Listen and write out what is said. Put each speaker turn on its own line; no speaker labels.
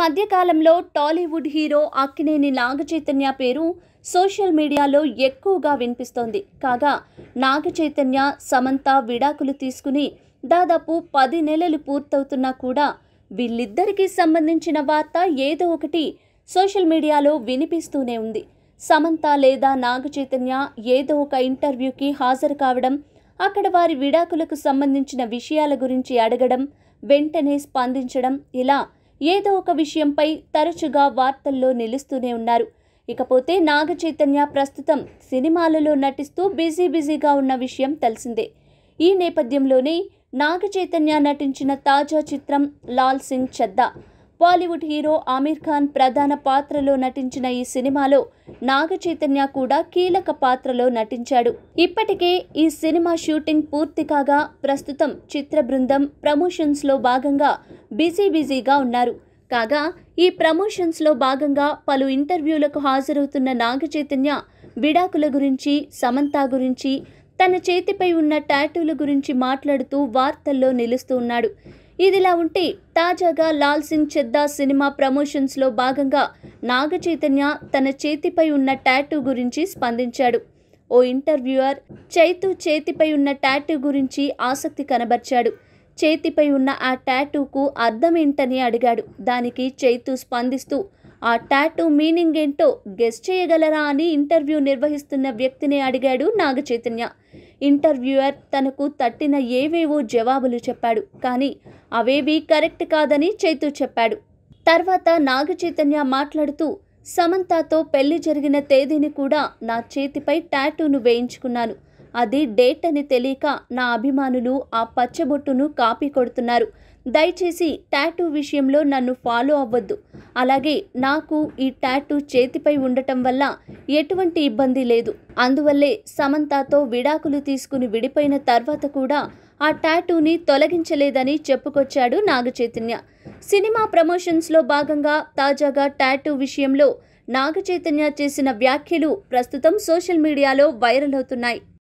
మధ్యకాలంలో టాలీవుడ్ హీరో అక్కినేని నాగచైతన్య పేరు సోషల్ మీడియాలో ఎక్కువగా వినిపిస్తోంది కాగా నాగచైతన్య సమంత విడాకులు తీసుకుని దాదాపు పది నెలలు పూర్తవుతున్నా కూడా వీళ్ళిద్దరికీ సంబంధించిన వార్త ఏదో ఒకటి సోషల్ మీడియాలో వినిపిస్తూనే ఉంది సమంత లేదా నాగచైతన్య ఏదో ఒక ఇంటర్వ్యూకి హాజరు కావడం అక్కడ వారి విడాకులకు సంబంధించిన విషయాల గురించి అడగడం వెంటనే స్పందించడం ఇలా ఏదో ఒక విషయంపై తరచుగా వార్తల్లో నిలుస్తూనే ఉన్నారు ఇకపోతే నాగ చైతన్య ప్రస్తుతం సినిమాలలో నటిస్తూ బిజీ బిజీగా ఉన్న విషయం తెలిసిందే ఈ నేపథ్యంలోనే నాగ చైతన్య నటించిన తాజా చిత్రం లాల్ సింగ్ చద్దా బాలీవుడ్ హీరో ఆమీర్ ఖాన్ ప్రధాన పాత్రలో నటించిన ఈ సినిమాలో నాగ చైతన్య కూడా కీలక పాత్రలో నటించాడు ఇప్పటికే ఈ సినిమా షూటింగ్ పూర్తి కాగా ప్రస్తుతం చిత్ర బృందం ప్రమోషన్స్లో భాగంగా బిజీ బిజీగా ఉన్నారు కాగా ఈ ప్రమోషన్స్లో భాగంగా పలు ఇంటర్వ్యూలకు హాజరవుతున్న నాగ చైతన్య విడాకుల గురించి సమంత గురించి తన చేతిపై ఉన్న టాటూల గురించి మాట్లాడుతూ వార్తల్లో నిలుస్తూ ఉన్నాడు ఇదిలా ఉంటే తాజాగా లాల్ సింగ్ చెద్దా సినిమా ప్రమోషన్స్లో భాగంగా నాగ చైతన్య తన చేతిపై ఉన్న టాటూ గురించి స్పందించాడు ఓ ఇంటర్వ్యూయర్ చైతు చేతిపై ఉన్న టాటూ గురించి ఆసక్తి కనబర్చాడు చేతిపై ఉన్న ఆ టాటూకు అర్థం ఏంటని అడిగాడు దానికి చైతు స్పందిస్తూ ఆ టాటూ మీనింగ్ ఏంటో గెస్ట్ చేయగలరా అని ఇంటర్వ్యూ నిర్వహిస్తున్న వ్యక్తిని అడిగాడు నాగ చైతన్య ఇంటర్వ్యూయర్ తనకు తట్టిన ఏవేవో జవాబులు చెప్పాడు కానీ అవేవి కరెక్ట్ కాదని చైతు చెప్పాడు తర్వాత నాగ చైతన్య మాట్లాడుతూ సమంతతో పెళ్లి జరిగిన తేదీని కూడా నా చేతిపై టాటూను వేయించుకున్నాను అది డేట్ అని తెలియక నా అభిమానులు ఆ పచ్చబొట్టును కాపీ కొడుతున్నారు దయచేసి ట్యాటూ విషయంలో నన్ను ఫాలో అవ్వద్దు అలాగే నాకు ఈ ట్యాటూ చేతిపై ఉండటం వల్ల ఎటువంటి ఇబ్బంది లేదు అందువల్లే సమంతతో విడాకులు తీసుకుని విడిపోయిన తర్వాత కూడా ఆ టాటూని తొలగించలేదని చెప్పుకొచ్చాడు నాగచైతన్య సినిమా ప్రమోషన్స్లో భాగంగా తాజాగా టాటూ విషయంలో నాగచైతన్య చేసిన వ్యాఖ్యలు ప్రస్తుతం సోషల్ మీడియాలో వైరల్ అవుతున్నాయి